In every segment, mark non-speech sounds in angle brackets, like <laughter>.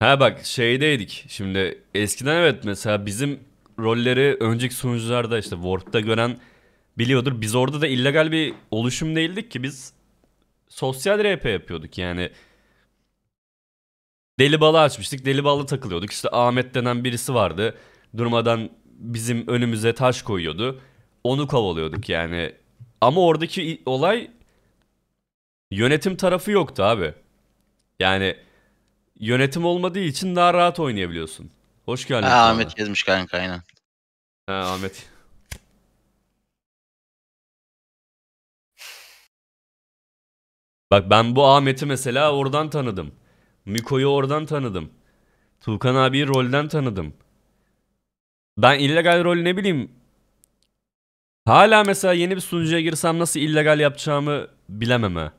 Ha bak şeydeydik. Şimdi eskiden evet mesela bizim rolleri önceki sunucularda işte Word'da gören biliyordur. Biz orada da illegal bir oluşum değildik ki biz sosyal RP yapıyorduk yani. Deli balı açmıştık. Deli balı takılıyorduk. işte Ahmet denen birisi vardı. Durmadan bizim önümüze taş koyuyordu. Onu kovalıyorduk yani. Ama oradaki olay yönetim tarafı yoktu abi. Yani yönetim olmadığı için daha rahat oynayabiliyorsun. Hoş geldin. Ha, Ahmet gezmiş kanka aynen. Ha, Ahmet. Bak ben bu Ahmet'i mesela oradan tanıdım. Miko'yu oradan tanıdım. Tuğkan abi rolden tanıdım. Ben illegal rol ne bileyim. Hala mesela yeni bir sunucuya girsem nasıl illegal yapacağımı bilemem ha.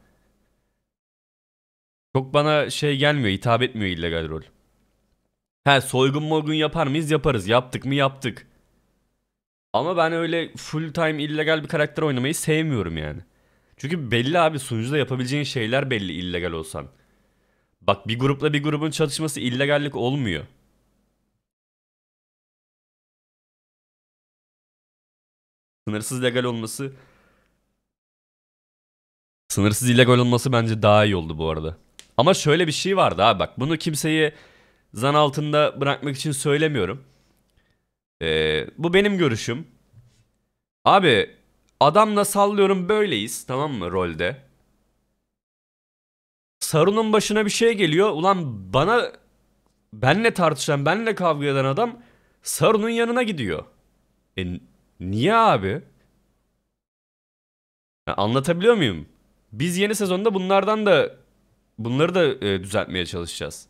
Çok bana şey gelmiyor, hitap etmiyor illegal rol. He soygun morgun yapar mıyız? Yaparız. Yaptık mı? Yaptık. Ama ben öyle full time illegal bir karakter oynamayı sevmiyorum yani. Çünkü belli abi sunucuda yapabileceğin şeyler belli illegal olsan. Bak bir grupla bir grubun çatışması illegallik olmuyor. Sınırsız legal olması... Sınırsız illegal olması bence daha iyi oldu bu arada. Ama şöyle bir şey vardı abi bak bunu kimseyi zan altında bırakmak için söylemiyorum. Ee, bu benim görüşüm. Abi adamla sallıyorum böyleyiz tamam mı rolde. Sarun'un başına bir şey geliyor. Ulan bana benle tartışan benle kavga eden adam Sarun'un yanına gidiyor. E niye abi? Ya, anlatabiliyor muyum? Biz yeni sezonda bunlardan da bunları da e, düzeltmeye çalışacağız.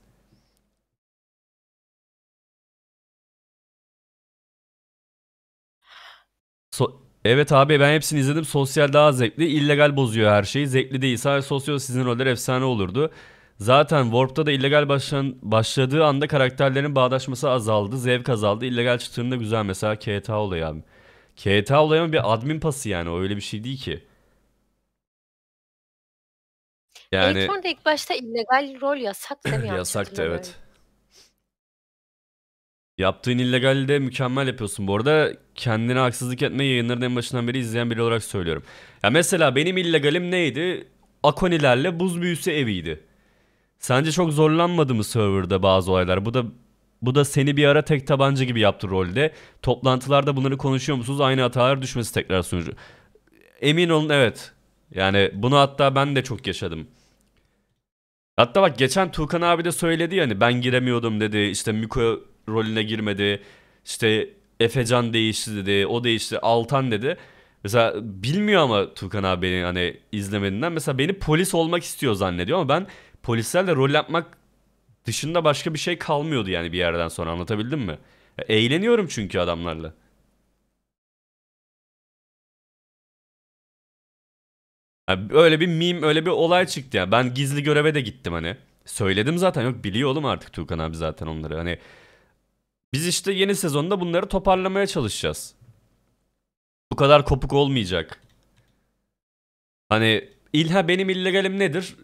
So evet abi ben hepsini izledim. Sosyal daha zevkli. illegal bozuyor her şeyi. Zevkli değil. Sadece sosyal sizin roller efsane olurdu. Zaten Warp'ta da illegal başlan başladığı anda karakterlerin bağdaşması azaldı. Zevk azaldı. illegal çıktığında güzel. Mesela KTA olayı abi. KTA olayı ama bir admin pası yani. O öyle bir şey değil ki. Yani da ilk başta illegal rol yasak değil mi? <clears throat> Yasaktı evet. Yaptığın illegalde mükemmel yapıyorsun bu arada. Kendine haksızlık etme yayınlarını en başından beri izleyen biri olarak söylüyorum. Ya mesela benim illegalim neydi? Akonilerle buz büyüsü eviydi. Sence çok zorlanmadı mı serverda bazı olaylar? Bu da bu da seni bir ara tek tabanca gibi yaptı rolde. Toplantılarda bunları konuşuyor musunuz? Aynı hatalar düşmesi tekrar sunucu. Emin olun evet. Yani bunu hatta ben de çok yaşadım. Hatta bak geçen Tuğkan abi de söyledi yani ya, hani, ben giremiyordum dedi. İşte Miko rolüne girmedi. İşte Efecan değişti dedi. O değişti. Altan dedi. Mesela bilmiyor ama Tuğkan abi beni hani izlemediğinden. Mesela beni polis olmak istiyor zannediyor ama ben polislerle rol yapmak dışında başka bir şey kalmıyordu yani bir yerden sonra anlatabildim mi? Eğleniyorum çünkü adamlarla. Yani öyle bir meme öyle bir olay çıktı ya. Yani. Ben gizli göreve de gittim hani. Söyledim zaten yok biliyor oğlum artık Tuğkan abi zaten onları hani. Biz işte yeni sezonda bunları toparlamaya çalışacağız. Bu kadar kopuk olmayacak. Hani ilha benim illegalim nedir?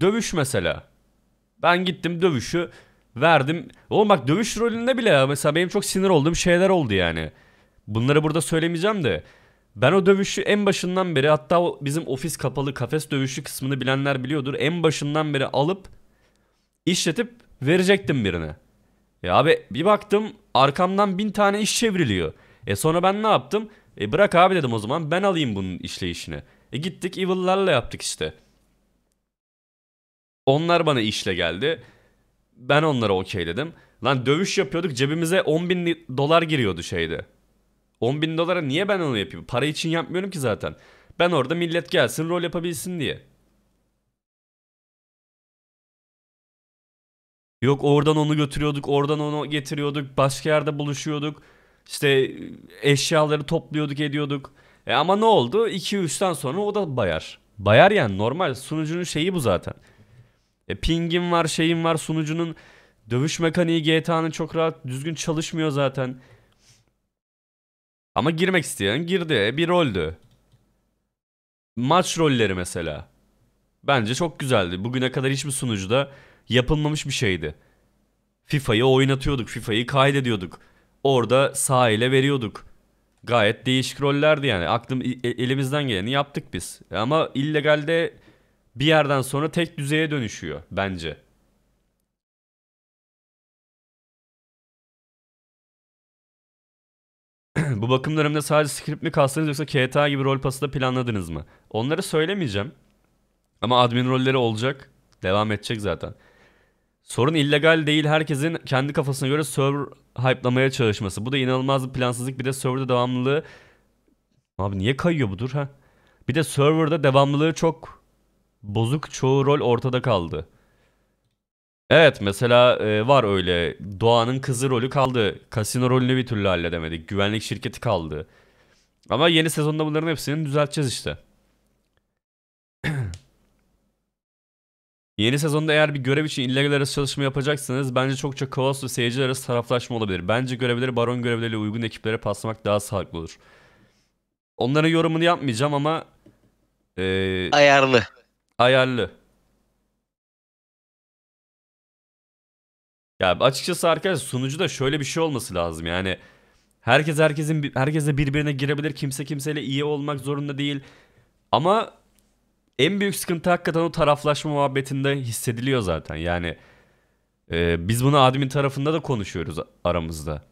Dövüş mesela. Ben gittim dövüşü verdim. Oğlum bak dövüş rolünde bile ya, mesela benim çok sinir olduğum şeyler oldu yani. Bunları burada söylemeyeceğim de ben o dövüşü en başından beri hatta bizim ofis kapalı kafes dövüşü kısmını bilenler biliyordur. En başından beri alıp işletip verecektim birine. Ya e abi bir baktım arkamdan bin tane iş çevriliyor. E sonra ben ne yaptım? E bırak abi dedim o zaman ben alayım bunun işleyişini. E gittik Evil'larla yaptık işte. Onlar bana işle geldi. Ben onlara okey dedim. Lan dövüş yapıyorduk cebimize 10 bin dolar giriyordu şeyde. 10 bin dolara niye ben onu yapayım? Para için yapmıyorum ki zaten. Ben orada millet gelsin rol yapabilsin diye. Yok oradan onu götürüyorduk, oradan onu getiriyorduk, başka yerde buluşuyorduk. İşte e, eşyaları topluyorduk, ediyorduk. E ama ne oldu? 2-3'ten sonra o da bayar. Bayar yani normal. Sunucunun şeyi bu zaten. E, pingim var, şeyim var. Sunucunun dövüş mekaniği GTA'nın çok rahat, düzgün çalışmıyor zaten. Ama girmek isteyen girdi. E, bir roldü. Maç rolleri mesela. Bence çok güzeldi. Bugüne kadar hiçbir sunucuda yapılmamış bir şeydi. FIFA'yı oynatıyorduk. FIFA'yı kaydediyorduk. Orada sahile veriyorduk. Gayet değişik rollerdi yani. Aklım e, e, elimizden geleni yaptık biz. Ama illegalde bir yerden sonra tek düzeye dönüşüyor bence. Bu bakım döneminde sadece script mi kastınız yoksa KTA gibi rol pası da planladınız mı? Onları söylemeyeceğim. Ama admin rolleri olacak. Devam edecek zaten. Sorun illegal değil herkesin kendi kafasına göre server hype'lamaya çalışması. Bu da inanılmaz bir plansızlık. Bir de serverde devamlılığı... Abi niye kayıyor budur ha? Bir de serverde devamlılığı çok bozuk çoğu rol ortada kaldı. Evet mesela e, var öyle. Doğan'ın kızı rolü kaldı. Kasino rolünü bir türlü halledemedik. Güvenlik şirketi kaldı. Ama yeni sezonda bunların hepsini düzelteceğiz işte. <clears throat> yeni sezonda eğer bir görev için illegal arası çalışma yapacaksanız bence çokça Kovaslı seyirciler arası taraflaşma olabilir. Bence görevleri baron görevleriyle uygun ekiplere paslamak daha sağlıklı olur. Onların yorumunu yapmayacağım ama... E, ayarlı. Ayarlı. Ya açıkçası arkadaşlar sunucu da şöyle bir şey olması lazım yani. Herkes herkesin herkese birbirine girebilir. Kimse kimseyle iyi olmak zorunda değil. Ama en büyük sıkıntı hakikaten o taraflaşma muhabbetinde hissediliyor zaten. Yani e, biz bunu admin tarafında da konuşuyoruz aramızda.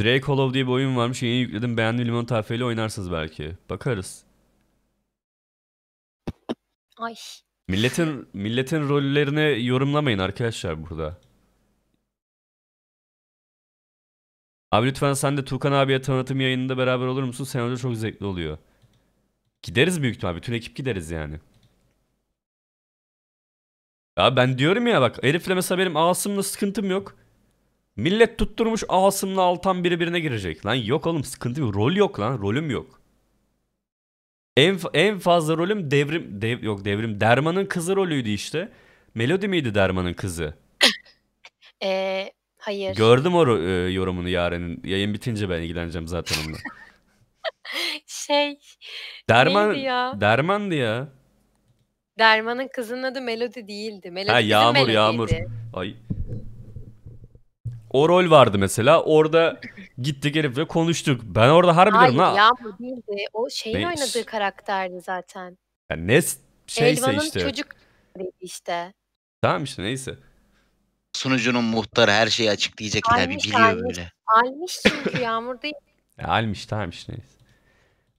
Drake Hollow diye bir oyun varmış. Yeni yükledim. Beğendim limon tarifiyle oynarsınız belki. Bakarız. Ay. Milletin milletin rollerini yorumlamayın arkadaşlar burada. Abi lütfen sen de Tukan abiye tanıtım yayınında beraber olur musun? Sen çok zevkli oluyor. Gideriz büyük ihtimal. Bütün ekip gideriz yani. Ya ben diyorum ya bak herifle mesela benim Asım'la sıkıntım yok. Millet tutturmuş Asım'la Altan birbirine girecek. Lan yok oğlum sıkıntı yok. Rol yok lan. Rolüm yok. En en fazla rolüm devrim dev, yok devrim Derman'ın kızı rolüydü işte. Melody miydi Derman'ın kızı? <laughs> Ee, hayır. Gördüm o e, yorumunu Yaren'in. Yayın bitince ben ilgileneceğim zaten onunla. <laughs> şey. Derman neydi ya? Derman'dı ya. Derman'ın kızının adı Melody değildi. Melody ha, Yağmur Melody'ydi. Yağmur. Ay o rol vardı mesela. Orada <laughs> gitti gelip ve konuştuk. Ben orada harbi Hayır, ya bu Yağmur değildi. O şeyin Neymiş? oynadığı karakterdi zaten. Yani ne şeyse işte. Elvan'ın çocuk işte. Tamam işte neyse. Sunucunun muhtarı her şeyi açıklayacak almış, abi biliyor almış. öyle. Almış çünkü <laughs> Yağmur değil. Ya, almış tamam işte neyse.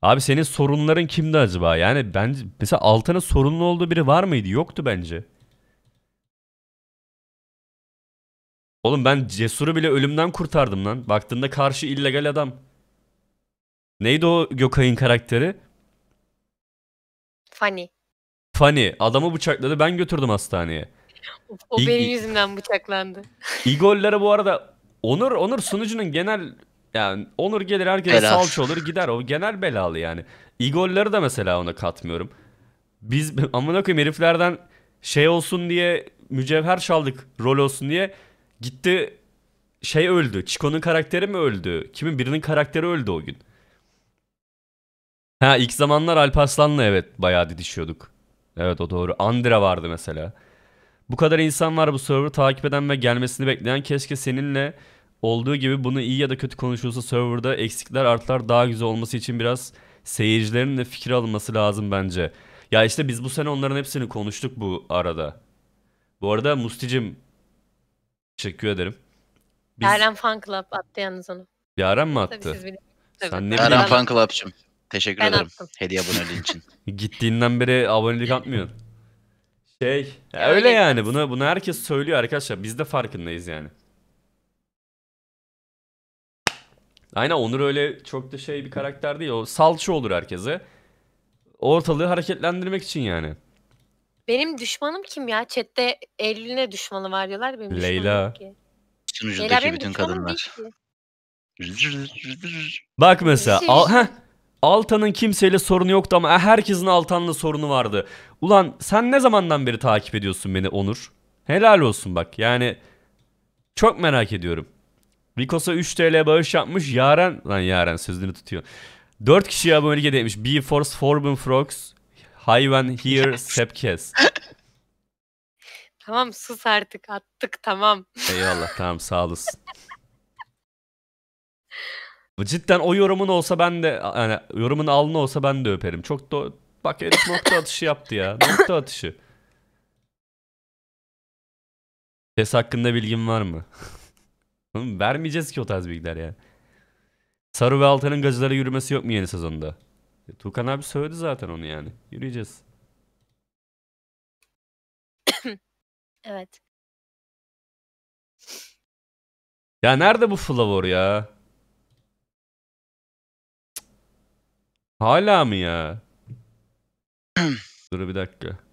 Abi senin sorunların kimdi acaba? Yani bence mesela Altan'ın sorunlu olduğu biri var mıydı? Yoktu bence. Oğlum ben Cesur'u bile ölümden kurtardım lan. Baktığında karşı illegal adam. Neydi o Gökay'ın karakteri? Funny. Funny. Adamı bıçakladı ben götürdüm hastaneye. O, İ benim yüzümden bıçaklandı. <laughs> İgollere bu arada Onur Onur sunucunun genel yani Onur gelir herkese Belal. salça olur gider o genel belalı yani. İgolleri de mesela ona katmıyorum. Biz <laughs> amına koyayım heriflerden şey olsun diye mücevher çaldık rol olsun diye Gitti şey öldü. Chico'nun karakteri mi öldü? Kimin birinin karakteri öldü o gün. Ha ilk zamanlar Alparslan'la evet bayağı didişiyorduk. Evet o doğru. Andra vardı mesela. Bu kadar insan var bu server'ı takip eden ve gelmesini bekleyen keşke seninle olduğu gibi bunu iyi ya da kötü konuşulsa serverda eksikler artılar daha güzel olması için biraz seyircilerin de fikir alınması lazım bence. Ya işte biz bu sene onların hepsini konuştuk bu arada. Bu arada Musticim Teşekkür ederim. Biz... Yaren Fan Club attı yalnız onu. Yaren mi attı? Tabii siz bilin. Sen Fan Club'cım. Teşekkür ben ederim attım. hediye aboneliğin için. <laughs> Gittiğinden beri abonelik atmıyor. Şey, ya öyle yani. Bunu bunu herkes söylüyor arkadaşlar. Biz de farkındayız yani. Aynen Onur öyle çok da şey bir karakter değil. O salça olur herkese. Ortalığı hareketlendirmek için yani. Benim düşmanım kim ya? Chat'te Eylül'üne düşmanı var diyorlar. Benim Leyla. Ki. Leyla Sunucudaki bütün kadınlar. Bak mesela şey al, heh, Altan'ın kimseyle sorunu yoktu ama herkesin Altan'la sorunu vardı. Ulan sen ne zamandan beri takip ediyorsun beni Onur? Helal olsun bak yani çok merak ediyorum. Vikos'a 3 TL bağış yapmış Yaren, lan Yaren sözünü tutuyor. 4 kişiye abonelik hediye etmiş. B-Force, Forbidden Frogs, Hayvan here sepkes. <laughs> Tamam sus artık attık tamam. Eyvallah tamam sağ olasın. Cidden o yorumun olsa ben de yani yorumun alnı olsa ben de öperim. Çok da bak herif nokta atışı yaptı ya. Nokta atışı. Ses hakkında bilgim var mı? <laughs> Vermeyeceğiz ki o tarz bilgiler ya. Saru ve Altan'ın gacılara yürümesi yok mu yeni sezonda? E, Tukan abi söyledi zaten onu yani. Yürüyeceğiz. <coughs> evet. Ya nerede bu flavor ya? Hala mı ya? <coughs> Dur bir dakika.